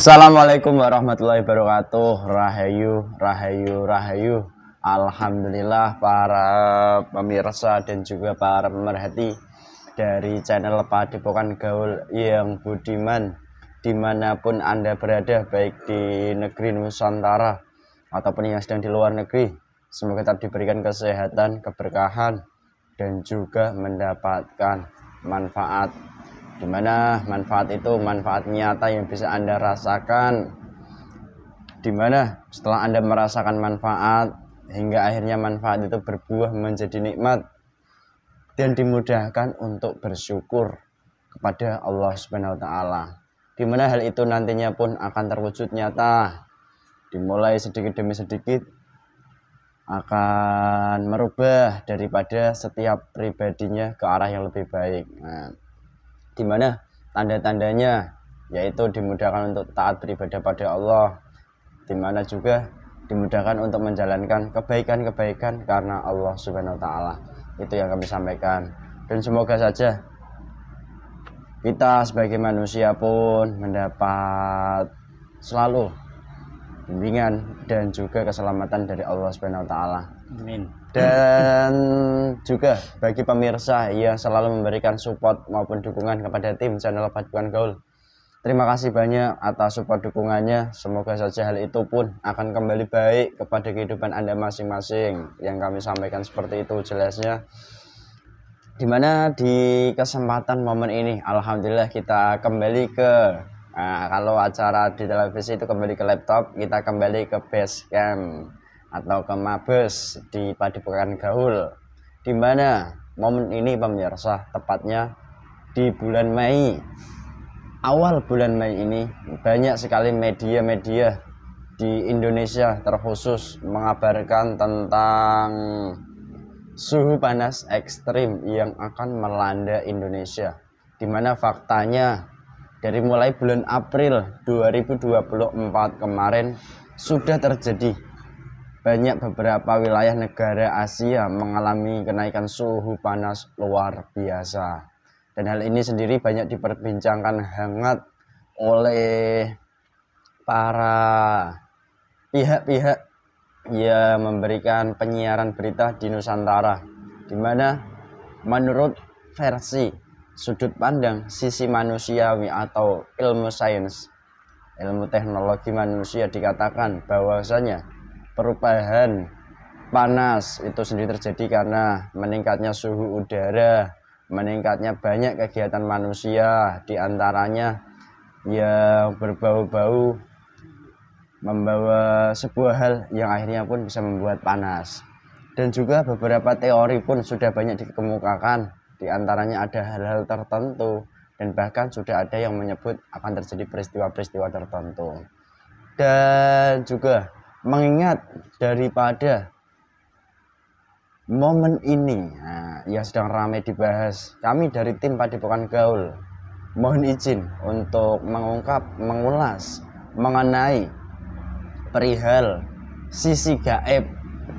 Assalamualaikum warahmatullahi wabarakatuh. Rahayu, rahayu, rahayu. Alhamdulillah para pemirsa dan juga para pemerhati dari channel Padepokan Gaul yang budiman dimanapun Anda berada baik di negeri Nusantara ataupun yang sedang di luar negeri semoga tetap diberikan kesehatan, keberkahan dan juga mendapatkan manfaat dimana manfaat itu manfaat nyata yang bisa anda rasakan dimana setelah anda merasakan manfaat hingga akhirnya manfaat itu berbuah menjadi nikmat dan dimudahkan untuk bersyukur kepada Allah Subhanahu wa taala. Di mana hal itu nantinya pun akan terwujud nyata. Dimulai sedikit demi sedikit akan merubah daripada setiap pribadinya ke arah yang lebih baik. Nah, di tanda-tandanya yaitu dimudahkan untuk taat beribadah pada Allah dimana juga dimudahkan untuk menjalankan kebaikan-kebaikan karena Allah Subhanahu wa taala. Itu yang kami sampaikan. Dan semoga saja kita sebagai manusia pun mendapat selalu bimbingan dan juga keselamatan dari Allah Subhanahu wa taala. Amin. Dan juga bagi pemirsa yang selalu memberikan support maupun dukungan kepada tim channel Paduan Gaul. Terima kasih banyak atas support dukungannya. Semoga saja hal itu pun akan kembali baik kepada kehidupan Anda masing-masing. Yang kami sampaikan seperti itu jelasnya. Dimana di kesempatan momen ini, Alhamdulillah kita kembali ke Nah, kalau acara di televisi itu kembali ke laptop, kita kembali ke base camp atau ke Mabes di Padepokan Gaul. Di mana momen ini pemirsa tepatnya di bulan Mei. Awal bulan Mei ini banyak sekali media-media di Indonesia terkhusus mengabarkan tentang suhu panas ekstrim yang akan melanda Indonesia. Di mana faktanya dari mulai bulan April 2024 kemarin sudah terjadi banyak beberapa wilayah negara Asia mengalami kenaikan suhu panas luar biasa. Dan hal ini sendiri banyak diperbincangkan hangat oleh para pihak-pihak yang memberikan penyiaran berita di Nusantara, di mana menurut versi sudut pandang sisi manusiawi atau ilmu sains, ilmu teknologi manusia dikatakan bahwasanya perubahan panas itu sendiri terjadi karena meningkatnya suhu udara, meningkatnya banyak kegiatan manusia, diantaranya yang berbau-bau membawa sebuah hal yang akhirnya pun bisa membuat panas. Dan juga beberapa teori pun sudah banyak dikemukakan, diantaranya ada hal-hal tertentu dan bahkan sudah ada yang menyebut akan terjadi peristiwa-peristiwa tertentu. Dan juga mengingat daripada momen ini nah, yang sedang ramai dibahas kami dari tim Padepokan Gaul mohon izin untuk mengungkap mengulas mengenai perihal sisi gaib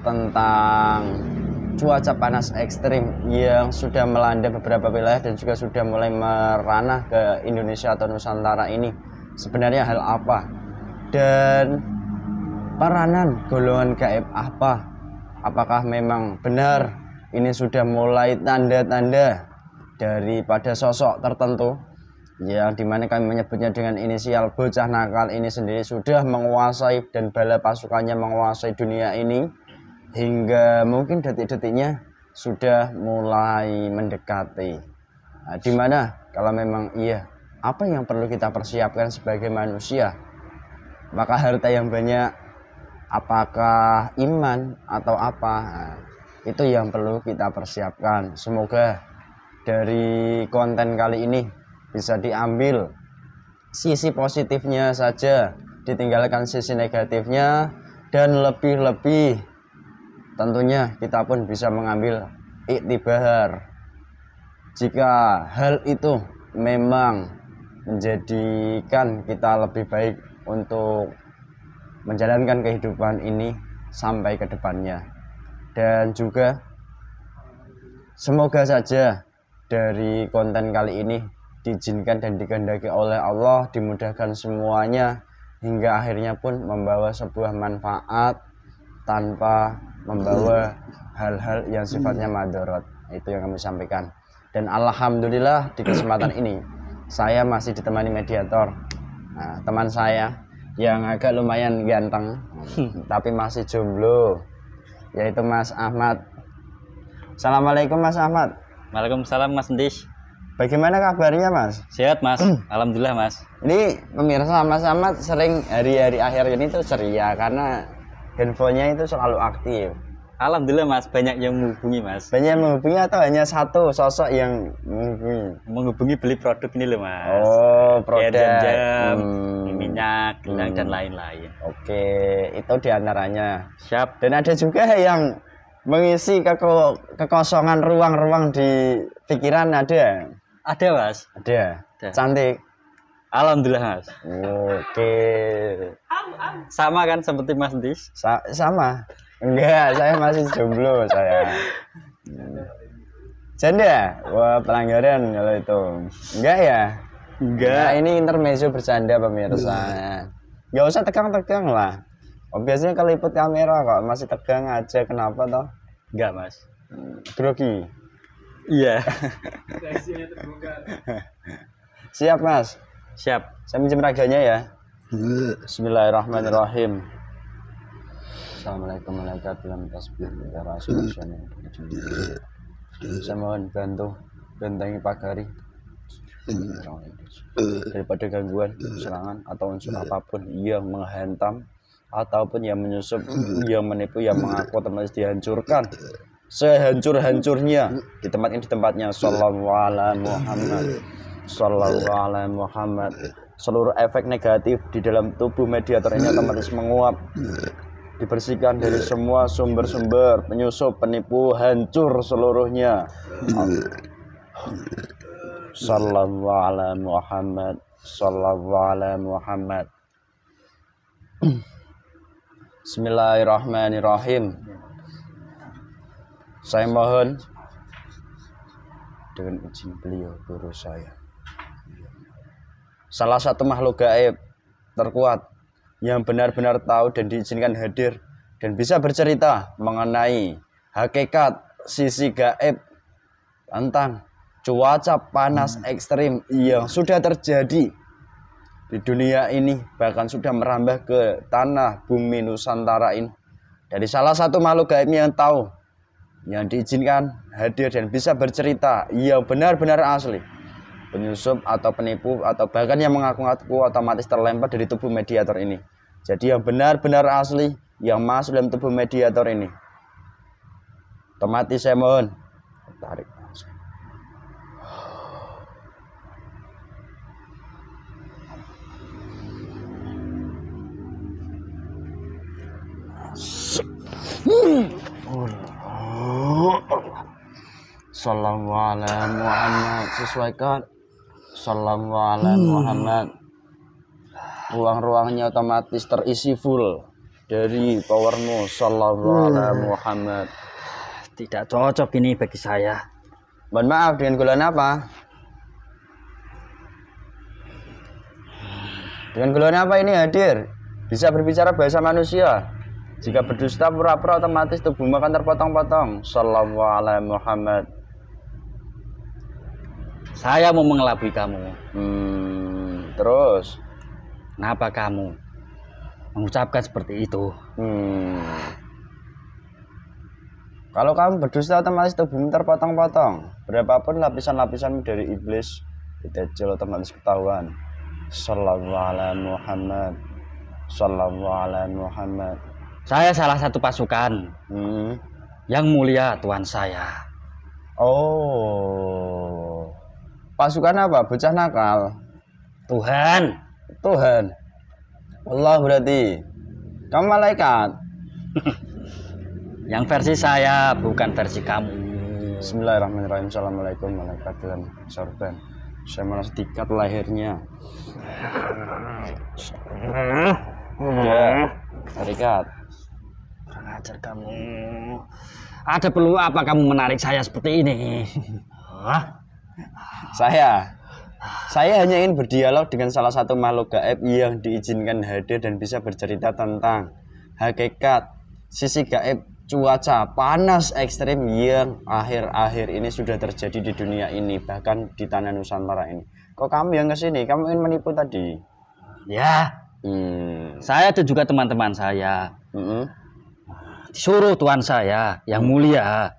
tentang cuaca panas ekstrim yang sudah melanda beberapa wilayah dan juga sudah mulai meranah ke Indonesia atau Nusantara ini sebenarnya hal apa dan Paranan, golongan gaib apa apakah memang benar ini sudah mulai tanda-tanda daripada sosok tertentu yang dimana kami menyebutnya dengan inisial bocah nakal ini sendiri sudah menguasai dan bala pasukannya menguasai dunia ini hingga mungkin detik-detiknya sudah mulai mendekati nah, dimana kalau memang iya apa yang perlu kita persiapkan sebagai manusia maka harta yang banyak apakah iman atau apa nah, itu yang perlu kita persiapkan semoga dari konten kali ini bisa diambil sisi positifnya saja ditinggalkan sisi negatifnya dan lebih-lebih tentunya kita pun bisa mengambil iktibahar jika hal itu memang menjadikan kita lebih baik untuk menjalankan kehidupan ini sampai ke depannya. Dan juga semoga saja dari konten kali ini diizinkan dan dikehendaki oleh Allah dimudahkan semuanya hingga akhirnya pun membawa sebuah manfaat tanpa membawa hal-hal yang sifatnya madorot itu yang kami sampaikan dan alhamdulillah di kesempatan ini saya masih ditemani mediator nah, teman saya yang agak lumayan ganteng hmm. tapi masih jomblo yaitu Mas Ahmad Assalamualaikum Mas Ahmad Waalaikumsalam Mas Ndish Bagaimana kabarnya Mas? Sehat Mas, hmm. Alhamdulillah Mas Ini pemirsa Mas Ahmad sering hari-hari akhir ini tuh ceria karena handphonenya itu selalu aktif Alhamdulillah Mas, banyak yang menghubungi Mas. Banyak yang menghubungi atau hanya satu sosok yang menghubungi? Menghubungi beli produk ini loh Mas. Oh, produk. jam, hmm. minyak, gelang hmm. dan lain-lain. Oke, itu diantaranya. Siap. Dan ada juga yang mengisi keko kekosongan ruang-ruang di pikiran ada. Ada Mas. Ada. ada. Cantik. Alhamdulillah Mas. Oke. Sama kan seperti Mas Dis? Sa sama. Enggak, saya masih jomblo saya. Canda? Wah, pelanggaran kalau itu. Enggak ya? Enggak. Nah, ini intermezzo bercanda pemirsa. Enggak iya. usah tegang-tegang lah. Oh, biasanya kalau ikut kamera kok masih tegang aja kenapa toh? Enggak, Mas. Hmm, grogi. Iya. Siap, Mas. Siap. Saya minjem raganya ya. Iya. Bismillahirrahmanirrahim. Assalamualaikum warahmatullahi wabarakatuh. Iya. Saya mohon bantu bentengi pagari iya. iya. daripada gangguan, serangan atau unsur apapun yang menghantam ataupun yang menyusup, yang menipu, yang mengaku teman dihancurkan sehancur-hancurnya di tempat ini di tempatnya sallallahu Muhammad sallallahu Muhammad seluruh efek negatif di dalam tubuh mediator ini otomatis menguap dibersihkan dari semua sumber-sumber penyusup penipu hancur seluruhnya sallallahu ala Muhammad sallallahu ala Muhammad Bismillahirrahmanirrahim saya mohon dengan izin beliau guru saya salah satu makhluk gaib terkuat yang benar-benar tahu dan diizinkan hadir dan bisa bercerita mengenai hakikat sisi gaib tentang cuaca panas hmm. ekstrim yang sudah terjadi di dunia ini bahkan sudah merambah ke tanah bumi Nusantara ini dari salah satu makhluk gaib yang tahu yang diizinkan hadir dan bisa bercerita yang benar-benar asli penyusup atau penipu atau bahkan yang mengaku-ngaku otomatis terlempar dari tubuh mediator ini. Jadi yang benar-benar asli yang masuk dalam tubuh mediator ini. Otomatis saya mohon tarik Assalamualaikum warahmatullahi wabarakatuh. sesuaikan Sallallahu alaihi Muhammad. Hmm. Ruang-ruangnya otomatis terisi full dari powermu Sallallahu hmm. alaihi Muhammad. Tidak cocok ini bagi saya. Mohon maaf dengan gulaan apa? Dengan gulaan apa ini hadir? Bisa berbicara bahasa manusia. Jika berdusta pura-pura otomatis tubuhmu akan terpotong-potong. Assalamualaikum alaihi Muhammad. Saya mau mengelabui kamu. Hmm, terus? Kenapa kamu mengucapkan seperti itu? Hmm. Kalau kamu berdusta otomatis tubuhmu terpotong-potong. Berapapun lapisan-lapisan dari iblis, Dajjal otomatis ketahuan. Sallallahu alaihi Muhammad. Sallallahu alaihi Muhammad. Saya salah satu pasukan. Hmm. Yang mulia tuan saya. Oh pasukan apa bocah nakal Tuhan Tuhan Allah berarti kamu malaikat yang versi saya bukan versi kamu Bismillahirrahmanirrahim Assalamualaikum malaikatun wabarakatuh sorban saya malah sedikit lahirnya ya terikat ajar kamu ada perlu apa kamu menarik saya seperti ini Hah? Saya saya hanya ingin berdialog dengan salah satu makhluk gaib yang diizinkan hadir dan bisa bercerita tentang hakikat sisi gaib cuaca panas ekstrim yang akhir-akhir ini sudah terjadi di dunia ini bahkan di tanah Nusantara ini. Kok kamu yang kesini? Kamu ingin menipu tadi? Ya. Hmm. Saya dan juga teman-teman saya -hmm. disuruh Tuhan saya yang mulia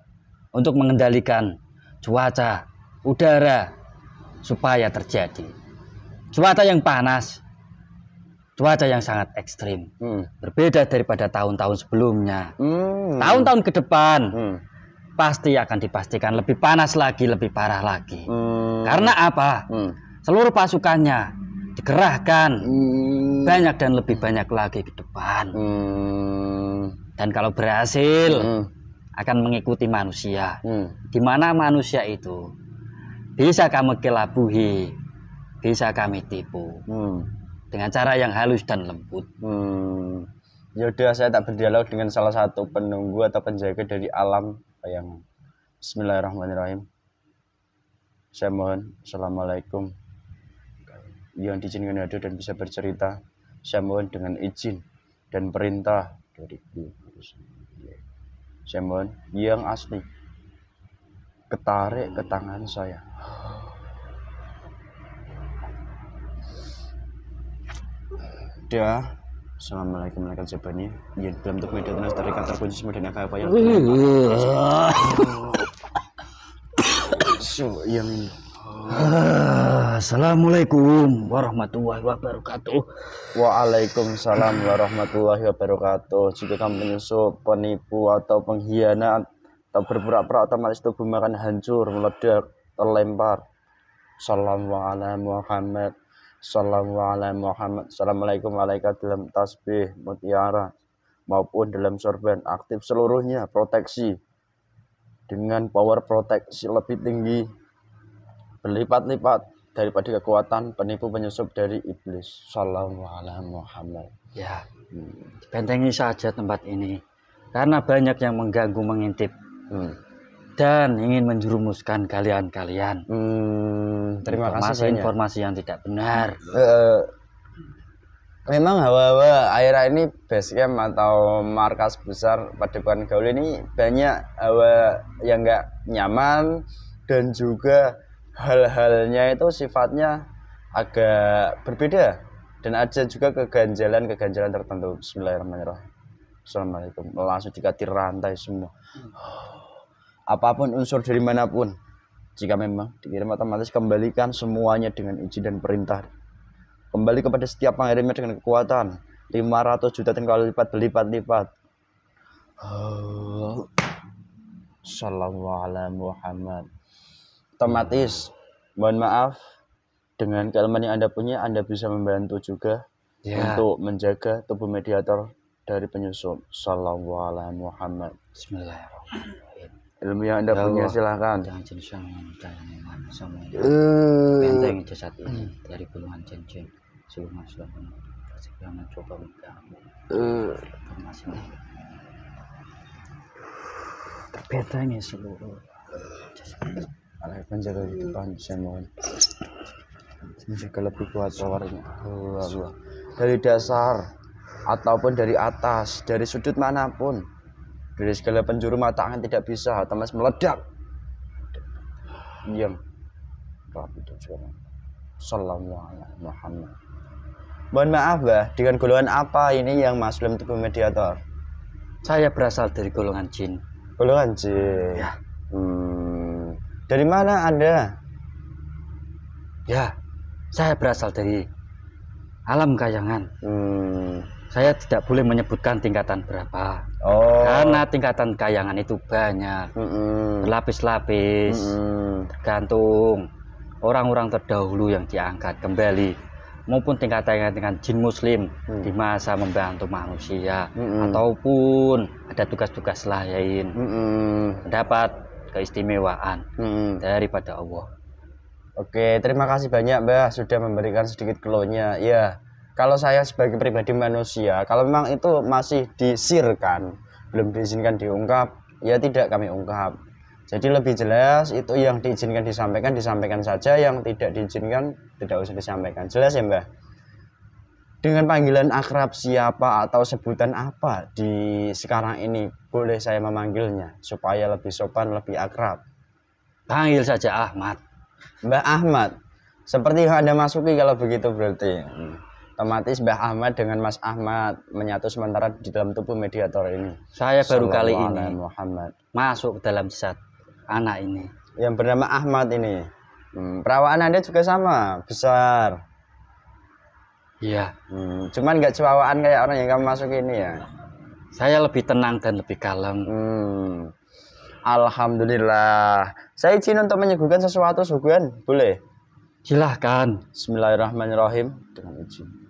untuk mengendalikan cuaca udara supaya terjadi cuaca yang panas cuaca yang sangat ekstrim hmm. berbeda daripada tahun-tahun sebelumnya tahun hmm. tahun-tahun ke depan hmm. pasti akan dipastikan lebih panas lagi lebih parah lagi hmm. karena apa hmm. seluruh pasukannya dikerahkan hmm. banyak dan lebih banyak lagi ke depan hmm. dan kalau berhasil hmm. akan mengikuti manusia hmm. di manusia itu bisa kami kelabuhi, bisa kami tipu. Hmm. Dengan cara yang halus dan lembut. Hmm. Yaudah saya tak berdialog dengan salah satu penunggu atau penjaga dari alam yang Bismillahirrahmanirrahim. Saya mohon, Assalamualaikum. Yang diizinkan hadir dan bisa bercerita, saya mohon dengan izin dan perintah dari saya mohon yang asli ketarik ke tangan saya Ya, Assalamualaikum mereka wabarakatuh. Ya, dalam untuk media tenaga dari kantor kunci semua dan apa yang so, yang Assalamualaikum warahmatullahi wabarakatuh. Waalaikumsalam warahmatullahi wabarakatuh. Jika kamu menyusup penipu atau pengkhianat atau berpura-pura otomatis tubuh makan hancur meledak terlempar sallallahu ala Muhammad Assalamualaikum ala Muhammad assalamualaikum malaikat dalam tasbih mutiara maupun dalam sorban aktif seluruhnya proteksi dengan power proteksi lebih tinggi berlipat-lipat daripada kekuatan penipu penyusup dari iblis. Assalamualaikum alaihi Muhammad. Ya. Hmm. Bentengi saja tempat ini karena banyak yang mengganggu mengintip. Hmm dan ingin menjerumuskan kalian-kalian. Hmm, terima informasi, kasih informasi Informasi yang tidak benar. Uh, memang hawa-hawa Aira ini basecamp atau markas besar Padepokan Gaul ini banyak hawa yang nggak nyaman dan juga hal-halnya itu sifatnya agak berbeda dan ada juga keganjalan-keganjalan tertentu. Bismillahirrahmanirrahim. Assalamualaikum. Langsung dikatir rantai semua. Hmm apapun unsur dari manapun jika memang dikirim otomatis kembalikan semuanya dengan izin dan perintah kembali kepada setiap pengirimnya dengan kekuatan 500 juta kali lipat berlipat-lipat Assalamualaikum oh. Muhammad otomatis mohon maaf dengan keilmuan yang anda punya anda bisa membantu juga yeah. untuk menjaga tubuh mediator dari penyusup Sallallahu alaihi Muhammad Bismillahirrahmanirrahim ilmu yang anda ya punya silahkan jangan jin jangan iman semua eh. benteng jasad ini hmm. dari puluhan jin jin eh. ya seluruh pasti segera mencoba mengganggu informasi terbentengi seluruh jasad Allah penjaga di depan saya mohon menjaga lebih kuat suaranya Allah dari dasar ataupun dari atas dari sudut manapun dari segala penjuru mata angin tidak bisa Hatemas meledak diam Rabi itu sekarang Assalamualaikum Muhammad mohon maaf bah dengan golongan apa ini yang mas belum tipe mediator saya berasal dari golongan jin golongan jin ya. hmm. dari mana anda ya saya berasal dari alam kayangan hmm. saya tidak boleh menyebutkan tingkatan berapa Oh. Karena tingkatan kayangan itu banyak, mm lapis mm-hmm. tergantung orang-orang terdahulu yang diangkat kembali maupun tingkatan-tingkatan jin muslim mm. di masa membantu manusia mm-hmm. ataupun ada tugas-tugas lain mm-hmm. dapat keistimewaan mm-hmm. daripada Allah. Oke, terima kasih banyak Mbah sudah memberikan sedikit kelonya. Ya kalau saya sebagai pribadi manusia kalau memang itu masih disirkan belum diizinkan diungkap ya tidak kami ungkap jadi lebih jelas itu yang diizinkan disampaikan disampaikan saja yang tidak diizinkan tidak usah disampaikan jelas ya mbak dengan panggilan akrab siapa atau sebutan apa di sekarang ini boleh saya memanggilnya supaya lebih sopan lebih akrab panggil saja Ahmad Mbak Ahmad seperti yang anda masuki kalau begitu berarti hmm. Otomatis Mbah Ahmad dengan Mas Ahmad menyatu sementara di dalam tubuh mediator ini. Saya baru kali ini Muhammad. masuk dalam zat anak ini. Yang bernama Ahmad ini. Hmm, perawaan Anda juga sama, besar. Iya. Hmm, cuman nggak cewawaan kayak orang yang kamu masuk ini ya. Saya lebih tenang dan lebih kalem. Hmm. Alhamdulillah. Saya izin untuk menyuguhkan sesuatu suguhan, boleh? Silahkan. Bismillahirrahmanirrahim. Dengan izin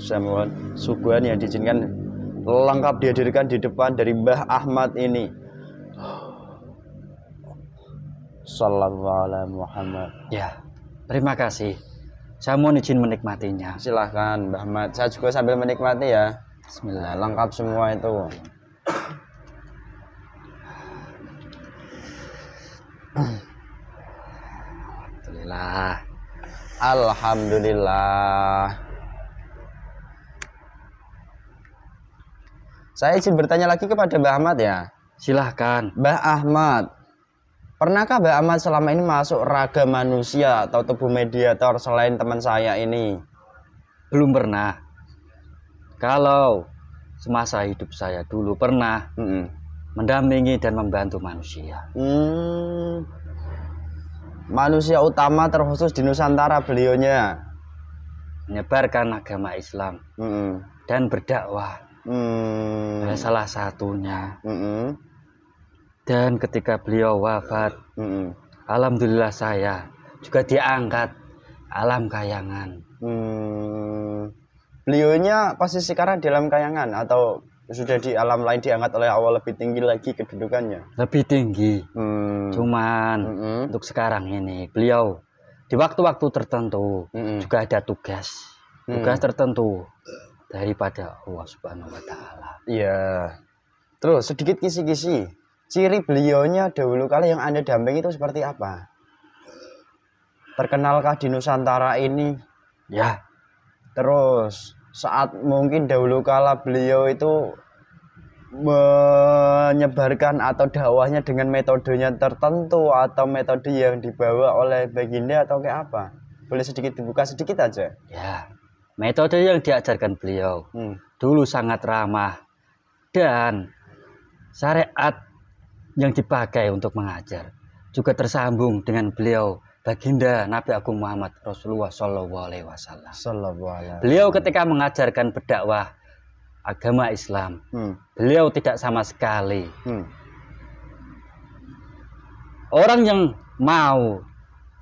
saya mohon suguhan yang diizinkan lengkap dihadirkan di depan dari Mbah Ahmad ini Sallallahu alaihi Muhammad ya terima kasih saya mohon izin menikmatinya silahkan Mbah Ahmad saya juga sambil menikmati ya Bismillah nah, lengkap semua itu Alhamdulillah Alhamdulillah Saya izin bertanya lagi kepada Mbak Ahmad ya. Silahkan. Mbak Ahmad, pernahkah Mbak Ahmad selama ini masuk raga manusia atau tubuh mediator selain teman saya ini? Belum pernah. Kalau semasa hidup saya dulu pernah mm -mm. mendampingi dan membantu manusia. Hmm. Manusia utama terkhusus di Nusantara beliaunya. Menyebarkan agama Islam mm -mm. dan berdakwah hmm. salah satunya hmm. dan ketika beliau wafat hmm. alhamdulillah saya juga diangkat alam kayangan hmm. beliaunya pasti sekarang di alam kayangan atau sudah di alam lain diangkat oleh awal lebih tinggi lagi kedudukannya lebih tinggi hmm. cuman hmm. untuk sekarang ini beliau di waktu-waktu tertentu hmm. juga ada tugas tugas hmm. tertentu daripada Allah Subhanahu wa taala. Iya. Terus sedikit kisi-kisi. Ciri beliaunya dahulu kala yang Anda dampingi itu seperti apa? Terkenalkah di Nusantara ini? Ya. Terus saat mungkin dahulu kala beliau itu menyebarkan atau dakwahnya dengan metodenya tertentu atau metode yang dibawa oleh baginda atau kayak apa? Boleh sedikit dibuka sedikit aja? Ya metode yang diajarkan beliau hmm. dulu sangat ramah dan syariat yang dipakai untuk mengajar juga tersambung dengan beliau baginda Nabi Agung Muhammad Rasulullah Shallallahu Alaihi Wasallam. Beliau ketika mengajarkan berdakwah agama Islam, hmm. beliau tidak sama sekali. Hmm. Orang yang mau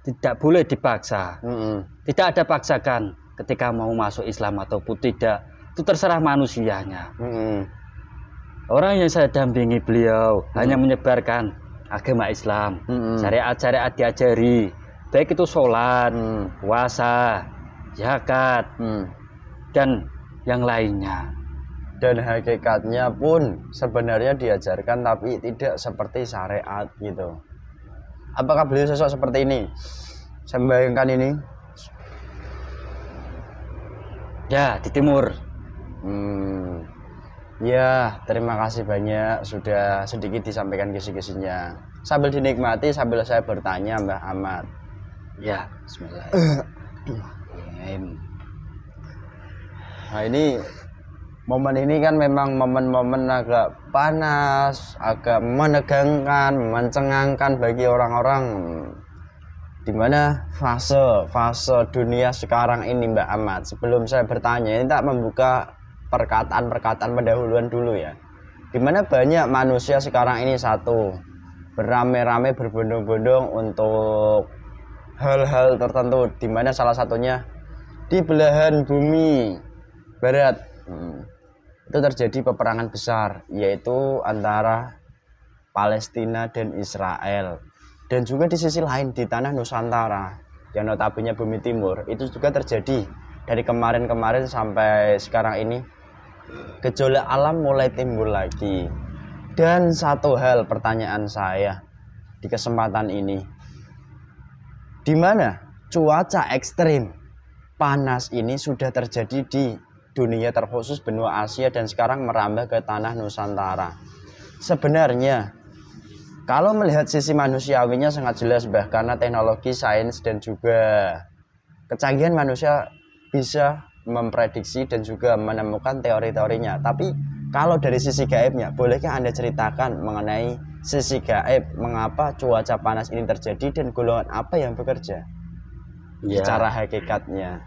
tidak boleh dipaksa, hmm. tidak ada paksakan ketika mau masuk Islam ataupun tidak itu terserah manusianya hmm. orang yang saya dampingi beliau hmm. hanya menyebarkan agama Islam hmm. syariat-syariat diajari baik itu sholat hmm. puasa zakat hmm. dan yang lainnya dan hakikatnya pun sebenarnya diajarkan tapi tidak seperti syariat gitu apakah beliau sosok seperti ini saya membayangkan ini Ya, di timur. Hmm. Ya, terima kasih banyak sudah sedikit disampaikan kisi-kisinya. Sambil dinikmati sambil saya bertanya Mbah Ahmad. Ya, bismillahirrahmanirrahim. Nah, ini momen ini kan memang momen-momen agak panas, agak menegangkan, mencengangkan bagi orang-orang di mana fase fase dunia sekarang ini Mbak Ahmad sebelum saya bertanya ini tak membuka perkataan-perkataan pendahuluan dulu ya Di mana banyak manusia sekarang ini satu beramai-ramai berbondong-bondong untuk hal-hal tertentu Di mana salah satunya di belahan bumi barat hmm, itu terjadi peperangan besar yaitu antara Palestina dan Israel dan juga di sisi lain di tanah Nusantara yang notabene Bumi Timur itu juga terjadi dari kemarin-kemarin sampai sekarang ini gejolak alam mulai timbul lagi. Dan satu hal pertanyaan saya di kesempatan ini, di mana cuaca ekstrim panas ini sudah terjadi di dunia terkhusus benua Asia dan sekarang merambah ke tanah Nusantara. Sebenarnya kalau melihat sisi manusiawinya sangat jelas bah karena teknologi, sains dan juga kecanggihan manusia bisa memprediksi dan juga menemukan teori-teorinya. Tapi kalau dari sisi gaibnya, bolehkah Anda ceritakan mengenai sisi gaib mengapa cuaca panas ini terjadi dan golongan apa yang bekerja? Ya. Secara hakikatnya.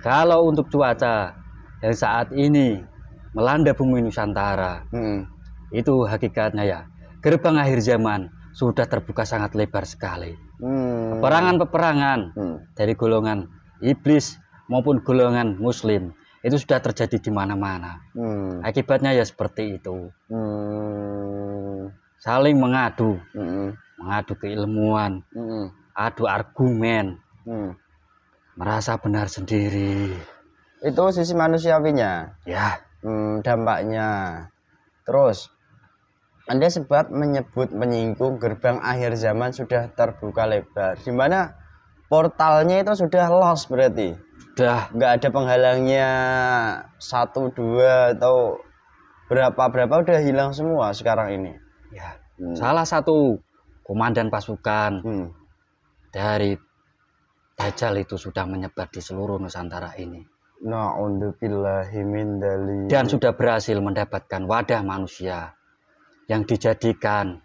Kalau untuk cuaca yang saat ini melanda bumi Nusantara, hmm. itu hakikatnya ya gerbang akhir zaman sudah terbuka sangat lebar sekali. Hmm. Peperangan-peperangan hmm. hmm. dari golongan iblis maupun golongan muslim itu sudah terjadi di mana-mana. Hmm. Akibatnya ya seperti itu. Hmm. Saling mengadu, hmm. mengadu keilmuan, hmm. adu argumen, hmm. merasa benar sendiri. Itu sisi manusiawinya. Ya. Hmm, dampaknya. Terus anda sempat menyebut menyinggung gerbang akhir zaman sudah terbuka lebar. Di mana portalnya itu sudah los berarti. Sudah. Nggak ada penghalangnya satu dua atau berapa berapa udah hilang semua sekarang ini. Ya. Hmm. Salah satu komandan pasukan hmm. dari Dajjal itu sudah menyebar di seluruh Nusantara ini. Nah, Dan sudah berhasil mendapatkan wadah manusia yang dijadikan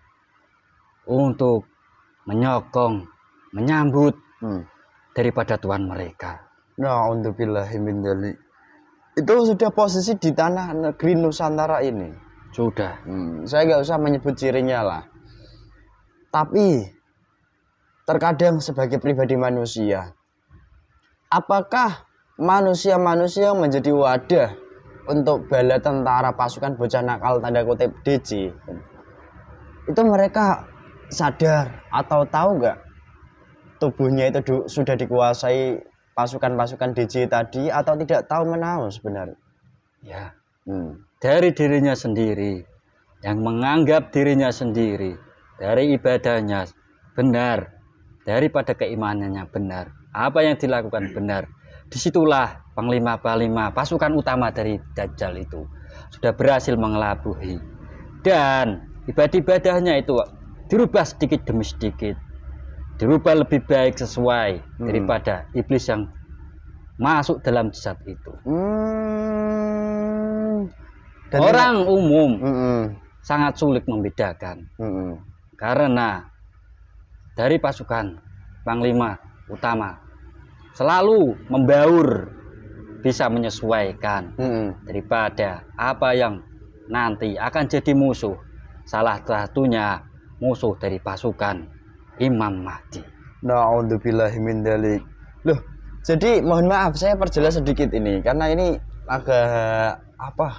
untuk menyokong, menyambut hmm. daripada tuan mereka. Nah, untuk Itu sudah posisi di tanah negeri Nusantara ini. Sudah. Hmm, saya nggak usah menyebut cirinya lah. Tapi terkadang sebagai pribadi manusia, apakah manusia-manusia menjadi wadah untuk bala tentara pasukan bocah nakal tanda kutip DC itu mereka sadar atau tahu nggak tubuhnya itu du sudah dikuasai pasukan-pasukan DJ tadi atau tidak tahu menahu sebenarnya ya hmm. dari dirinya sendiri yang menganggap dirinya sendiri dari ibadahnya benar daripada keimanannya benar apa yang dilakukan benar disitulah panglima-panglima pasukan utama dari Dajjal itu sudah berhasil mengelabui dan ibadah-ibadahnya itu dirubah sedikit demi sedikit dirubah lebih baik sesuai hmm. daripada iblis yang masuk dalam jasad itu hmm. orang ini... umum hmm. sangat sulit membedakan hmm. karena dari pasukan panglima utama selalu membaur bisa menyesuaikan hmm. daripada apa yang nanti akan jadi musuh salah satunya musuh dari pasukan Imam Mahdi. Loh, jadi mohon maaf saya perjelas sedikit ini karena ini agak apa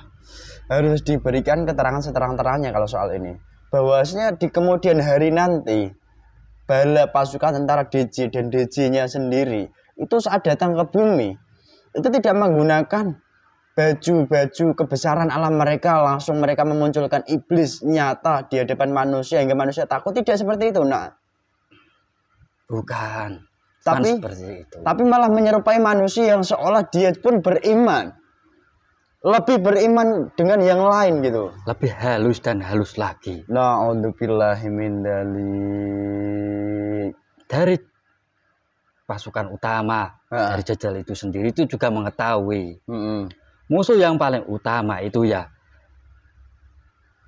harus diberikan keterangan seterang-terangnya kalau soal ini. Bahwasanya di kemudian hari nanti bala pasukan tentara DJ dan DJ-nya sendiri itu saat datang ke bumi itu tidak menggunakan baju-baju kebesaran alam mereka langsung mereka memunculkan iblis nyata di hadapan manusia hingga manusia takut tidak seperti itu nak? bukan tapi itu. tapi malah menyerupai manusia yang seolah dia pun beriman lebih beriman dengan yang lain gitu lebih halus dan halus lagi nah dari pasukan utama uh. dari jajal itu sendiri itu juga mengetahui -hmm. musuh yang paling utama itu ya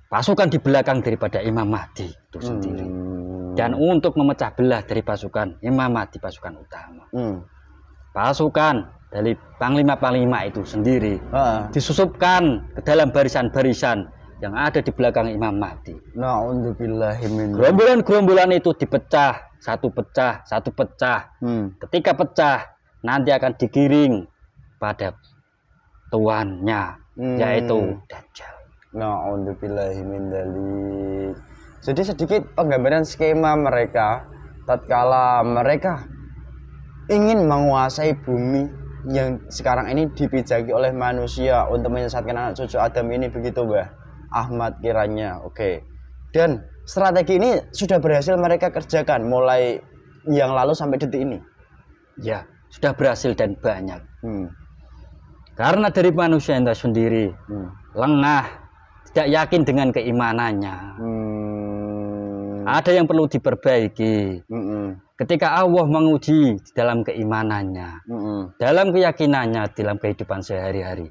pasukan di belakang daripada Imam Mahdi itu sendiri mm. dan untuk memecah belah dari pasukan Imam Mahdi pasukan utama mm. pasukan dari panglima panglima itu sendiri uh. disusupkan ke dalam barisan-barisan yang ada di belakang imam Mahdi. Nah, Gerombolan-gerombolan itu dipecah, satu pecah, satu pecah. Hmm. Ketika pecah, nanti akan digiring pada tuannya, hmm. yaitu Dajjal. Nah, Jadi sedikit penggambaran skema mereka tatkala mereka ingin menguasai bumi yang sekarang ini dipijaki oleh manusia untuk menyesatkan anak cucu Adam ini begitu, Mbah. Ahmad kiranya. Oke. Okay. Dan strategi ini sudah berhasil mereka kerjakan mulai yang lalu sampai detik ini. Ya, sudah berhasil dan banyak. Hmm. Karena dari manusia itu sendiri hmm. lengah, tidak yakin dengan keimanannya. Hmm. Ada yang perlu diperbaiki. Hmm. Ketika Allah menguji dalam keimanannya, hmm. dalam keyakinannya, dalam kehidupan sehari-hari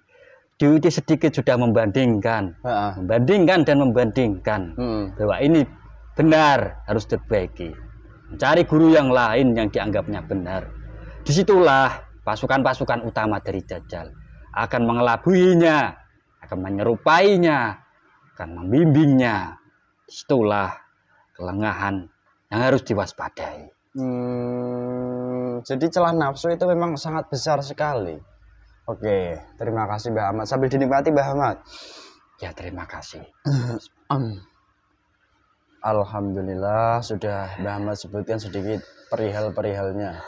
Dewi sedikit sudah membandingkan, uh-uh. membandingkan dan membandingkan uh-uh. bahwa ini benar harus diperbaiki. Cari guru yang lain yang dianggapnya benar. Disitulah pasukan-pasukan utama dari Dajjal akan mengelabuinya, akan menyerupainya, akan membimbingnya. Disitulah kelengahan yang harus diwaspadai. Hmm, jadi celah nafsu itu memang sangat besar sekali. Oke, terima kasih Mbak Ahmad. Sambil dinikmati Mbak Ahmad. Ya, terima kasih. Alhamdulillah sudah Mbak Ahmad sebutkan sedikit perihal-perihalnya.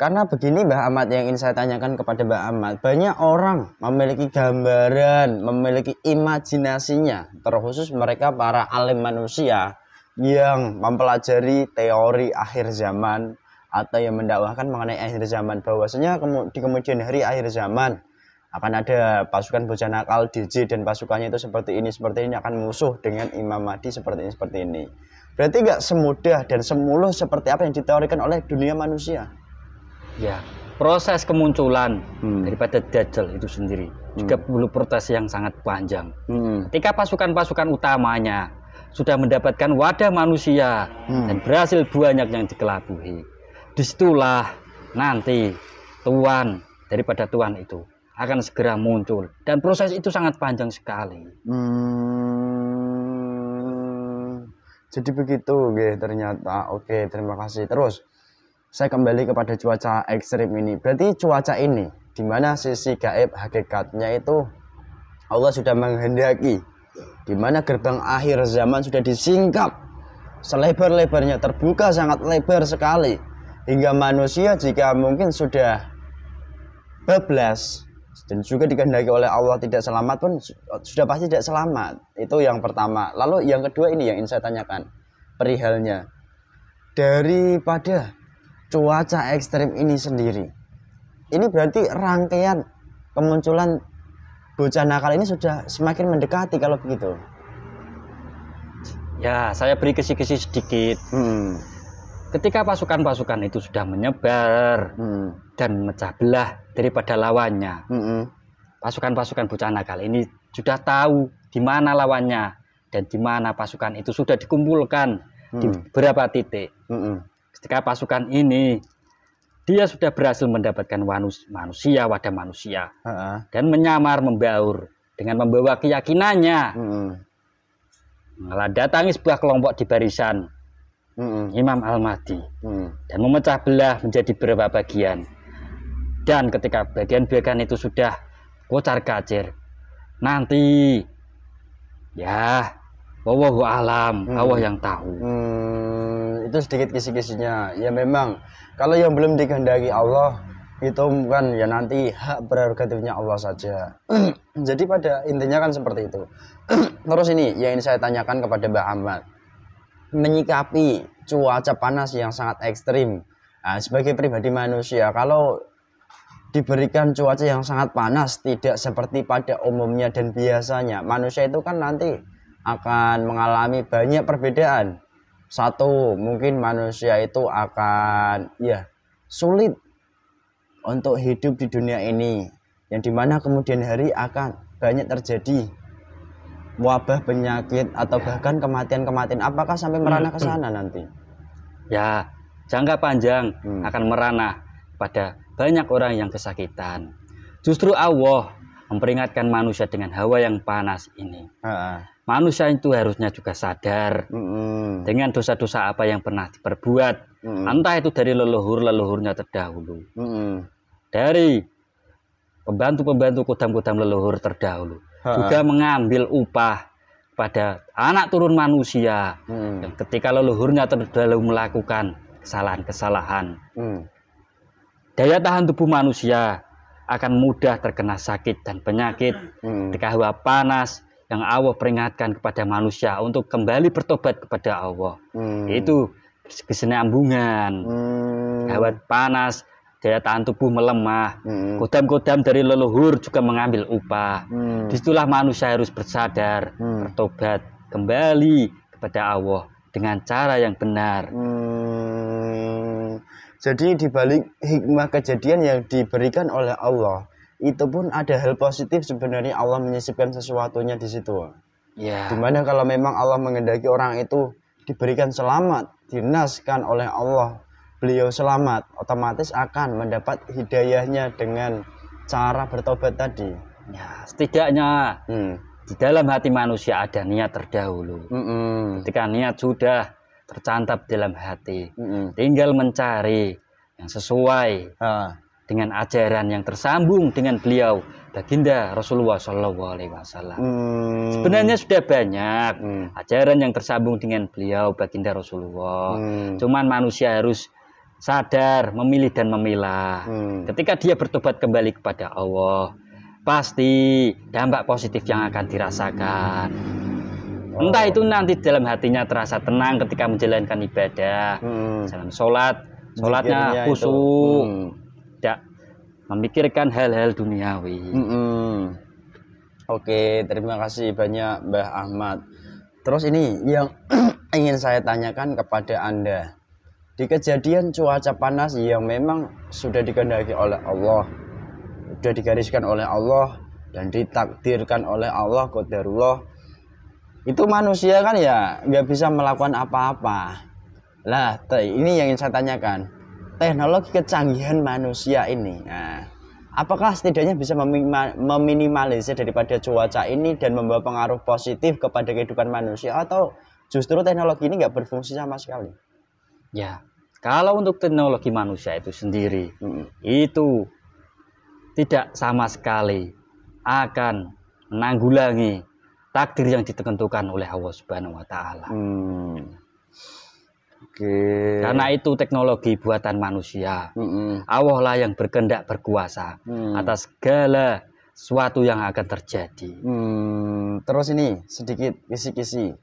Karena begini Mbak Ahmad yang ingin saya tanyakan kepada Mbak Ahmad, banyak orang memiliki gambaran, memiliki imajinasinya, terkhusus mereka para alim manusia yang mempelajari teori akhir zaman, atau yang mendakwahkan mengenai akhir zaman bahwasanya di kemudian hari akhir zaman akan ada pasukan bocah nakal DJ dan pasukannya itu seperti ini seperti ini akan musuh dengan Imam Mahdi seperti ini seperti ini berarti nggak semudah dan semulus seperti apa yang diteorikan oleh dunia manusia ya proses kemunculan hmm. daripada Dajjal itu sendiri hmm. juga perlu proses yang sangat panjang hmm. ketika pasukan-pasukan utamanya sudah mendapatkan wadah manusia hmm. dan berhasil banyak yang dikelabuhi disitulah nanti tuan daripada tuan itu akan segera muncul dan proses itu sangat panjang sekali. Hmm, jadi begitu, Oke, ternyata. Oke, terima kasih. Terus saya kembali kepada cuaca ekstrim ini. Berarti cuaca ini di mana sisi gaib hakikatnya itu Allah sudah menghendaki di mana gerbang akhir zaman sudah disingkap selebar-lebarnya terbuka sangat lebar sekali hingga manusia jika mungkin sudah bablas dan juga dikehendaki oleh Allah tidak selamat pun sudah pasti tidak selamat. Itu yang pertama. Lalu yang kedua ini yang ingin saya tanyakan perihalnya. Daripada cuaca ekstrim ini sendiri. Ini berarti rangkaian kemunculan bocah nakal ini sudah semakin mendekati kalau begitu. Ya, saya beri kisi-kisi sedikit. Hmm ketika pasukan-pasukan itu sudah menyebar hmm. dan mecah belah daripada lawannya, pasukan pasukan-pasukan bocah nakal ini sudah tahu di mana lawannya dan di mana pasukan itu sudah dikumpulkan hmm. di beberapa titik. Hmm. Ketika pasukan ini dia sudah berhasil mendapatkan manus manusia, wadah manusia, uh-uh. dan menyamar membaur dengan membawa keyakinannya. Hmm. Malah datangi sebuah kelompok di barisan hmm. Imam Al-Mahdi hmm. dan memecah belah menjadi beberapa bagian dan ketika bagian-bagian itu sudah kocar kacir nanti ya Allah alam hmm. Allah yang tahu hmm, itu sedikit kisi-kisinya ya memang kalau yang belum dikehendaki Allah itu kan ya nanti hak prerogatifnya Allah saja jadi pada intinya kan seperti itu terus ini yang ini saya tanyakan kepada Mbak Ahmad menyikapi cuaca panas yang sangat ekstrim. Nah, sebagai pribadi manusia, kalau diberikan cuaca yang sangat panas, tidak seperti pada umumnya dan biasanya, manusia itu kan nanti akan mengalami banyak perbedaan. Satu, mungkin manusia itu akan ya sulit untuk hidup di dunia ini, yang dimana kemudian hari akan banyak terjadi wabah penyakit atau ya. bahkan kematian-kematian apakah sampai merana ke sana hmm. nanti? Ya, jangka panjang hmm. akan merana pada banyak orang yang kesakitan. Justru Allah memperingatkan manusia dengan hawa yang panas ini. Ha. Manusia itu harusnya juga sadar hmm. dengan dosa-dosa apa yang pernah diperbuat, hmm. entah itu dari leluhur-leluhurnya terdahulu, hmm. dari pembantu-pembantu kudam-kudam leluhur terdahulu, ha. juga mengambil upah pada anak turun manusia hmm. yang ketika leluhurnya terlalu melakukan kesalahan-kesalahan. Hmm. Daya tahan tubuh manusia akan mudah terkena sakit dan penyakit, hmm. hawa panas yang Allah peringatkan kepada manusia untuk kembali bertobat kepada Allah. Hmm. Itu kesenambungan. hmm. hawa panas daya tahan tubuh melemah. kodam hmm. Kodam-kodam dari leluhur juga mengambil upah. Hmm. Disitulah manusia harus bersadar, hmm. bertobat, kembali kepada Allah dengan cara yang benar. Hmm. Jadi dibalik hikmah kejadian yang diberikan oleh Allah, itu pun ada hal positif sebenarnya Allah menyisipkan sesuatunya di situ. Ya. Dimana kalau memang Allah mengendaki orang itu diberikan selamat, dinaskan oleh Allah beliau selamat, otomatis akan mendapat hidayahnya dengan cara bertobat tadi. Ya, setidaknya hmm. di dalam hati manusia ada niat terdahulu. Mm -mm. Ketika niat sudah tercantap dalam hati, mm -mm. tinggal mencari yang sesuai ha. dengan ajaran yang tersambung dengan beliau baginda Rasulullah saw. Hmm. Sebenarnya sudah banyak hmm. ajaran yang tersambung dengan beliau baginda Rasulullah. Hmm. Cuman manusia harus sadar memilih dan memilah. Hmm. Ketika dia bertobat kembali kepada Allah, pasti dampak positif yang akan dirasakan. Oh. Entah itu nanti dalam hatinya terasa tenang ketika menjalankan ibadah, hmm. dalam sholat, sholatnya khusyuk, hmm. tidak memikirkan hal-hal duniawi. Hmm. Oke, terima kasih banyak Mbah Ahmad. Terus ini yang ingin saya tanyakan kepada Anda di kejadian cuaca panas yang memang sudah dikendaki oleh Allah sudah digariskan oleh Allah dan ditakdirkan oleh Allah qadarullah itu manusia kan ya nggak bisa melakukan apa-apa lah ini yang ingin saya tanyakan teknologi kecanggihan manusia ini nah, apakah setidaknya bisa meminimalisir daripada cuaca ini dan membawa pengaruh positif kepada kehidupan manusia atau justru teknologi ini nggak berfungsi sama sekali Ya, kalau untuk teknologi manusia itu sendiri, hmm. itu tidak sama sekali akan menanggulangi takdir yang ditentukan oleh Allah Subhanahu wa taala. Hmm. Okay. Karena itu teknologi buatan manusia. Mm -mm. Allah lah yang berkehendak berkuasa mm. atas segala sesuatu yang akan terjadi. Mm. Terus ini sedikit kisi-kisi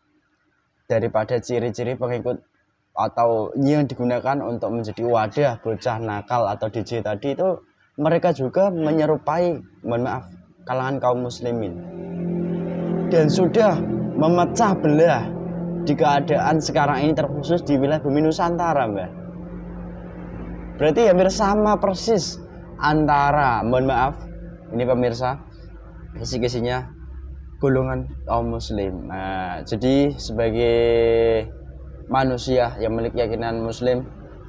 daripada ciri-ciri pengikut atau yang digunakan untuk menjadi wadah bocah nakal atau DJ tadi itu mereka juga menyerupai mohon maaf kalangan kaum muslimin dan sudah memecah belah di keadaan sekarang ini terkhusus di wilayah bumi Nusantara mbak berarti hampir sama persis antara mohon maaf ini pemirsa kisi-kisinya golongan kaum muslim nah, jadi sebagai manusia yang memiliki keyakinan muslim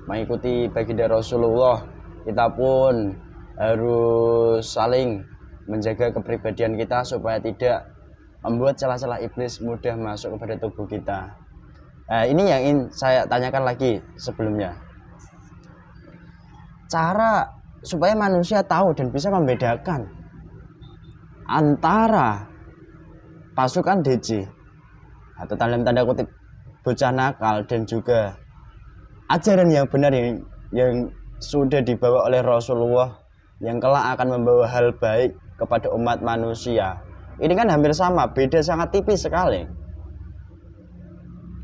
mengikuti baginda Rasulullah kita pun harus saling menjaga kepribadian kita supaya tidak membuat celah-celah iblis mudah masuk kepada tubuh kita nah, ini yang ingin saya tanyakan lagi sebelumnya cara supaya manusia tahu dan bisa membedakan antara pasukan DC atau dalam tanda kutip bocah nakal dan juga ajaran yang benar yang yang sudah dibawa oleh Rasulullah yang kelak akan membawa hal baik kepada umat manusia. Ini kan hampir sama, beda sangat tipis sekali.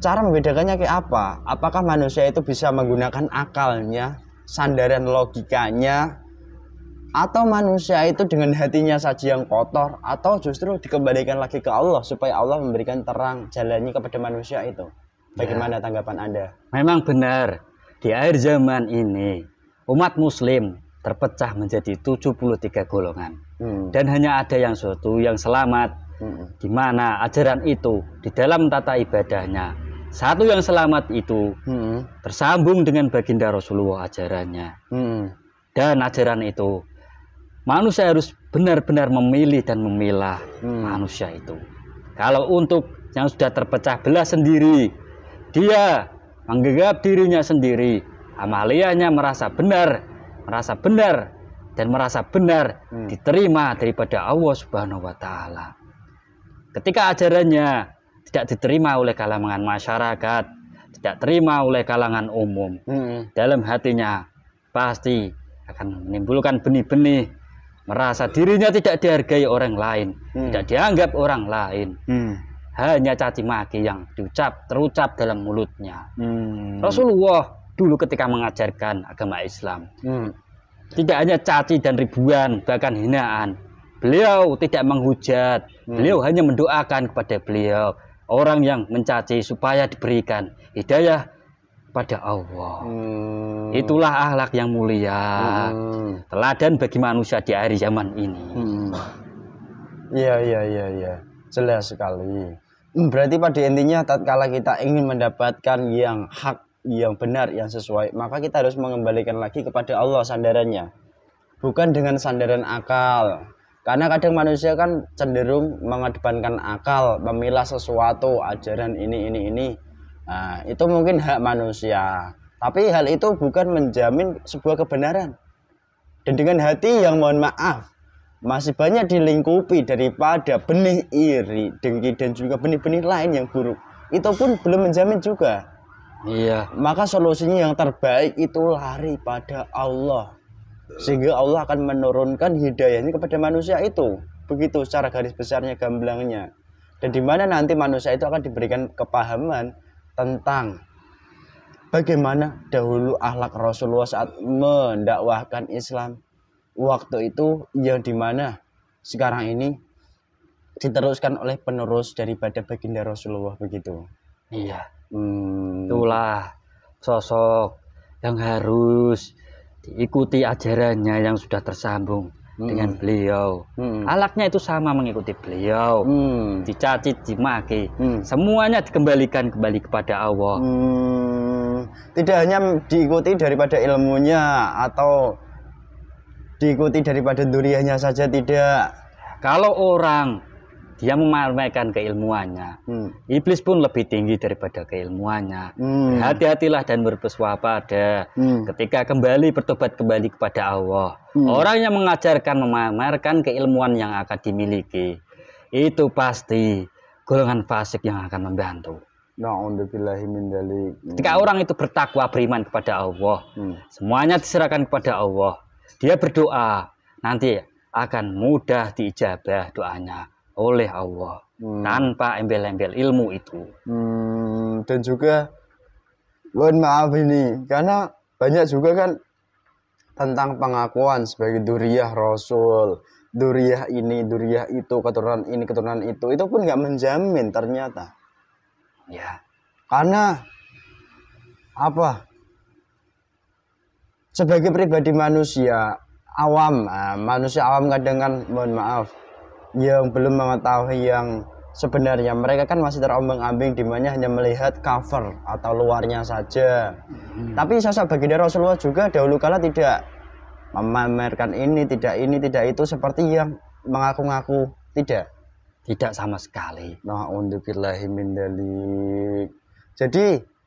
Cara membedakannya kayak apa? Apakah manusia itu bisa menggunakan akalnya, sandaran logikanya, atau manusia itu dengan hatinya saja yang kotor, atau justru dikembalikan lagi ke Allah supaya Allah memberikan terang jalannya kepada manusia itu? Bagaimana tanggapan Anda? Memang benar, di akhir zaman ini umat muslim terpecah menjadi 73 golongan. Hmm. Dan hanya ada yang suatu yang selamat. Hmm. Di mana ajaran itu di dalam tata ibadahnya. Satu yang selamat itu hmm. tersambung dengan baginda Rasulullah ajarannya. Hmm. Dan ajaran itu manusia harus benar-benar memilih dan memilah hmm. manusia itu. Kalau untuk yang sudah terpecah belah sendiri, dia menggegap dirinya sendiri. Amaliahnya merasa benar, merasa benar dan merasa benar hmm. diterima daripada Allah Subhanahu wa taala. Ketika ajarannya tidak diterima oleh kalangan masyarakat, tidak terima oleh kalangan umum, hmm. dalam hatinya pasti akan menimbulkan benih-benih merasa dirinya tidak dihargai orang lain, hmm. tidak dianggap orang lain. Hmm hanya caci maki yang diucap terucap dalam mulutnya. Hmm. Rasulullah dulu ketika mengajarkan agama Islam hmm. tidak hanya caci dan ribuan bahkan hinaan. Beliau tidak menghujat, hmm. beliau hanya mendoakan kepada beliau orang yang mencaci supaya diberikan hidayah pada Allah. Hmm. Itulah akhlak yang mulia, hmm. teladan bagi manusia di hari zaman ini. Hmm. Iya hmm. iya iya iya, jelas sekali. Hmm, berarti pada intinya tatkala kita ingin mendapatkan yang hak, yang benar, yang sesuai, maka kita harus mengembalikan lagi kepada Allah sandarannya. Bukan dengan sandaran akal. Karena kadang manusia kan cenderung mengedepankan akal, memilah sesuatu, ajaran ini, ini, ini. Nah, itu mungkin hak manusia. Tapi hal itu bukan menjamin sebuah kebenaran. Dan dengan hati yang mohon maaf, masih banyak dilingkupi daripada benih iri, dengki dan juga benih-benih lain yang buruk. Itu pun belum menjamin juga. Iya. Maka solusinya yang terbaik itu lari pada Allah. Sehingga Allah akan menurunkan hidayahnya kepada manusia itu. Begitu secara garis besarnya gamblangnya. Dan di mana nanti manusia itu akan diberikan kepahaman tentang bagaimana dahulu akhlak Rasulullah saat mendakwahkan Islam waktu itu yang dimana sekarang ini diteruskan oleh penerus daripada baginda Rasulullah begitu. Iya. Hmm. Itulah sosok yang harus diikuti ajarannya yang sudah tersambung hmm. dengan beliau. Hmm. Alatnya itu sama mengikuti beliau. Hmm. Dicacit, dimaki, hmm. semuanya dikembalikan kembali kepada Allah. Hmm. Tidak hanya diikuti daripada ilmunya atau diikuti daripada durianya saja tidak kalau orang dia memarmekan keilmuannya hmm. iblis pun lebih tinggi daripada keilmuannya hmm. hati-hatilah dan pada hmm. ketika kembali bertobat kembali kepada Allah hmm. orang yang mengajarkan memamerkan keilmuan yang akan dimiliki itu pasti golongan fasik yang akan membantu Ketika hmm. orang itu bertakwa beriman kepada Allah, hmm. semuanya diserahkan kepada Allah, dia berdoa, nanti akan mudah diijabah doanya oleh Allah hmm. tanpa embel-embel ilmu itu. Hmm, dan juga mohon maaf ini karena banyak juga kan tentang pengakuan sebagai duriah rasul, duriah ini, duriah itu, keturunan ini, keturunan itu, itu pun nggak menjamin ternyata. Ya. Karena apa? sebagai pribadi manusia awam uh, manusia awam kadang kan mohon maaf yang belum mengetahui yang sebenarnya mereka kan masih terombang-ambing dimana hanya melihat cover atau luarnya saja hmm. tapi sosok baginda Rasulullah juga dahulu kala tidak memamerkan ini tidak ini tidak itu seperti yang mengaku-ngaku tidak tidak sama sekali nah jadi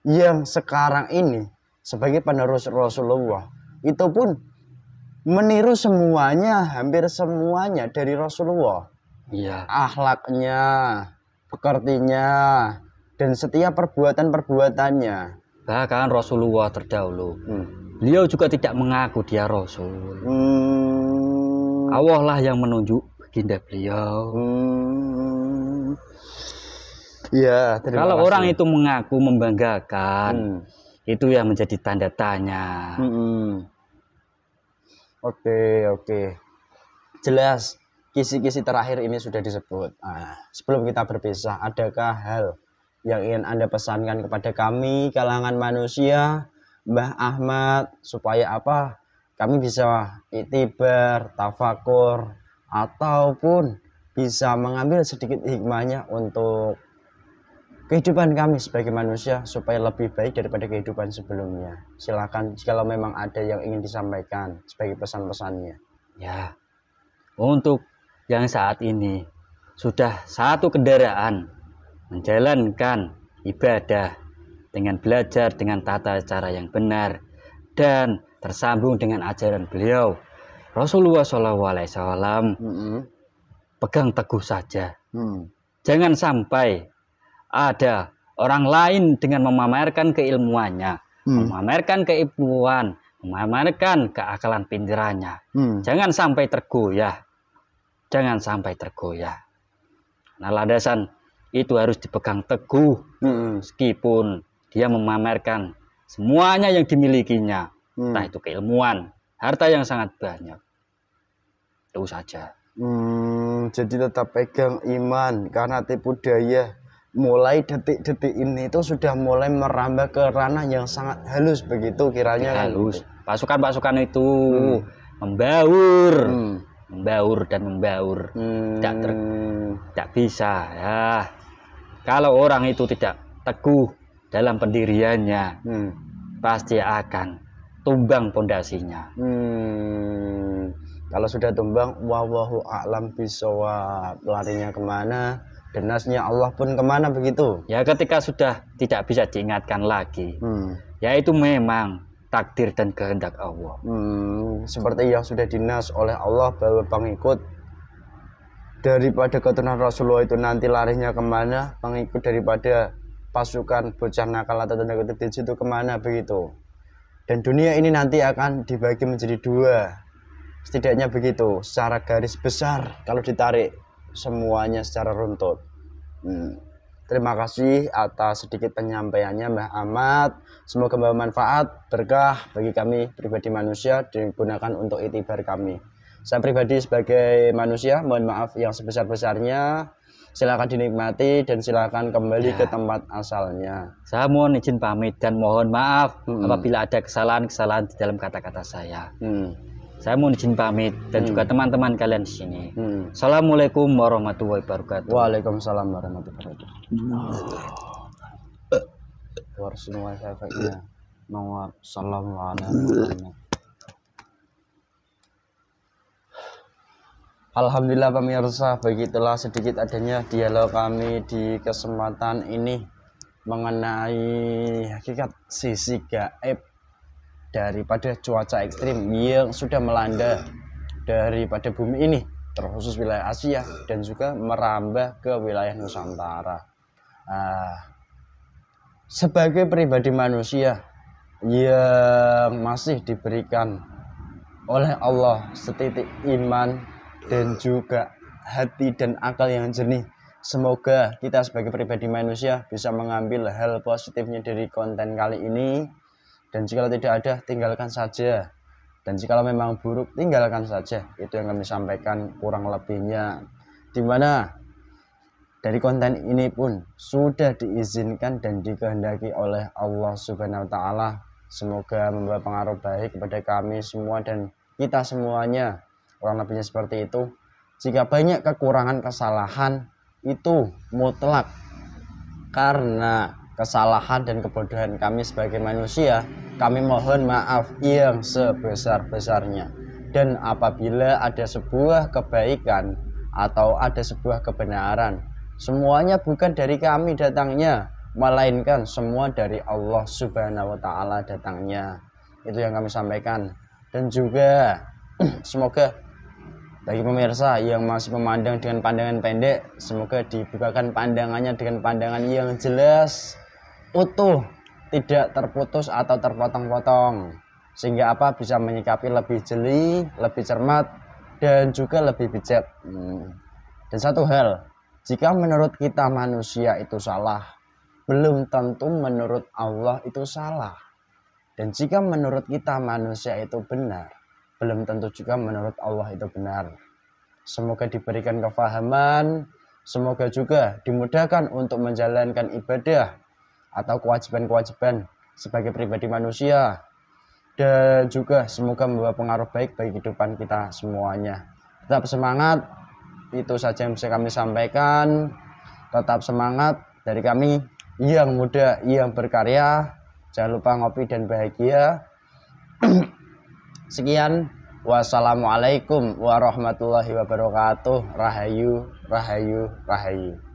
yang sekarang ini sebagai penerus Rasulullah itu pun meniru semuanya, hampir semuanya dari Rasulullah. Iya. Akhlaknya, pekertinya, dan setiap perbuatan-perbuatannya. Bahkan Rasulullah terdahulu, hmm. beliau juga tidak mengaku dia Rasul. Hmm. Allah lah yang menunjuk baginda beliau. Hmm. Ya, Kalau kasih. orang itu mengaku membanggakan, hmm itu yang menjadi tanda tanya oke hmm. oke okay, jelas kisi-kisi terakhir ini sudah disebut nah, sebelum kita berpisah adakah hal yang ingin anda pesankan kepada kami kalangan manusia Mbah Ahmad supaya apa kami bisa itibar tafakur ataupun bisa mengambil sedikit hikmahnya untuk kehidupan kami sebagai manusia supaya lebih baik daripada kehidupan sebelumnya. Silakan kalau memang ada yang ingin disampaikan sebagai pesan-pesannya. Ya, untuk yang saat ini sudah satu kendaraan menjalankan ibadah dengan belajar dengan tata cara yang benar dan tersambung dengan ajaran beliau Rasulullah SAW mm -hmm. pegang teguh saja mm. jangan sampai ada orang lain dengan memamerkan keilmuannya, hmm. memamerkan keibuan, memamerkan keakalan pinggirannya. Hmm. Jangan sampai tergoyah. Jangan sampai tergoyah. Nah, landasan itu harus dipegang teguh hmm. meskipun dia memamerkan semuanya yang dimilikinya. Hmm. Nah, itu keilmuan, harta yang sangat banyak. Itu saja. Hmm, jadi tetap pegang iman karena tipu daya mulai detik-detik ini itu sudah mulai merambah ke ranah yang sangat halus begitu kiranya kan? halus pasukan-pasukan itu hmm. membaur hmm. membaur dan membaur hmm. tidak ter, hmm. tidak bisa ya kalau orang itu tidak teguh dalam pendiriannya hmm. pasti akan tumbang pondasinya hmm. kalau sudah tumbang wawahu alam pisau larinya kemana denasnya Allah pun kemana begitu? Ya ketika sudah tidak bisa diingatkan lagi, hmm. ya itu memang takdir dan kehendak Allah. Hmm, seperti yang sudah dinas oleh Allah bahwa pengikut daripada keturunan Rasulullah itu nanti larinya kemana, pengikut daripada pasukan bocah nakal atau tanda kutip itu kemana begitu. Dan dunia ini nanti akan dibagi menjadi dua, setidaknya begitu, secara garis besar kalau ditarik semuanya secara runtut. Hmm. Terima kasih atas sedikit penyampaiannya Mbah Ahmad. Semoga bermanfaat, berkah bagi kami pribadi manusia digunakan untuk itibar kami. Saya pribadi sebagai manusia mohon maaf yang sebesar-besarnya. Silakan dinikmati dan silakan kembali ya. ke tempat asalnya. Saya mohon izin pamit dan mohon maaf hmm. apabila ada kesalahan-kesalahan di dalam kata-kata saya. Hmm saya mau izin pamit dan hmm. juga teman-teman kalian di sini. Hmm. Assalamualaikum warahmatullahi wabarakatuh. Waalaikumsalam warahmatullahi wabarakatuh. Luar semua efeknya. warahmatullahi. salam Alhamdulillah pemirsa, begitulah sedikit adanya dialog kami di kesempatan ini mengenai hakikat sisi gaib daripada cuaca ekstrim yang sudah melanda daripada bumi ini terkhusus wilayah Asia dan juga merambah ke wilayah Nusantara. Uh, sebagai pribadi manusia yang masih diberikan oleh Allah setitik iman dan juga hati dan akal yang jernih. Semoga kita sebagai pribadi manusia bisa mengambil hal positifnya dari konten kali ini dan jika tidak ada, tinggalkan saja. Dan jika memang buruk, tinggalkan saja. Itu yang kami sampaikan kurang lebihnya. Dimana dari konten ini pun sudah diizinkan dan dikehendaki oleh Allah Subhanahu Wa Taala. Semoga membawa pengaruh baik kepada kami semua dan kita semuanya. Kurang lebihnya seperti itu. Jika banyak kekurangan kesalahan, itu mutlak karena kesalahan dan kebodohan kami sebagai manusia, kami mohon maaf yang sebesar-besarnya. Dan apabila ada sebuah kebaikan atau ada sebuah kebenaran, semuanya bukan dari kami datangnya, melainkan semua dari Allah Subhanahu wa taala datangnya. Itu yang kami sampaikan. Dan juga semoga bagi pemirsa yang masih memandang dengan pandangan pendek, semoga dibukakan pandangannya dengan pandangan yang jelas utuh, tidak terputus atau terpotong-potong. Sehingga apa bisa menyikapi lebih jeli, lebih cermat, dan juga lebih bijak. Hmm. Dan satu hal, jika menurut kita manusia itu salah, belum tentu menurut Allah itu salah. Dan jika menurut kita manusia itu benar, belum tentu juga menurut Allah itu benar. Semoga diberikan kefahaman, semoga juga dimudahkan untuk menjalankan ibadah atau kewajiban-kewajiban sebagai pribadi manusia dan juga semoga membawa pengaruh baik bagi kehidupan kita semuanya tetap semangat itu saja yang bisa kami sampaikan tetap semangat dari kami yang muda yang berkarya jangan lupa ngopi dan bahagia sekian Wassalamualaikum warahmatullahi wabarakatuh. Rahayu, rahayu, rahayu.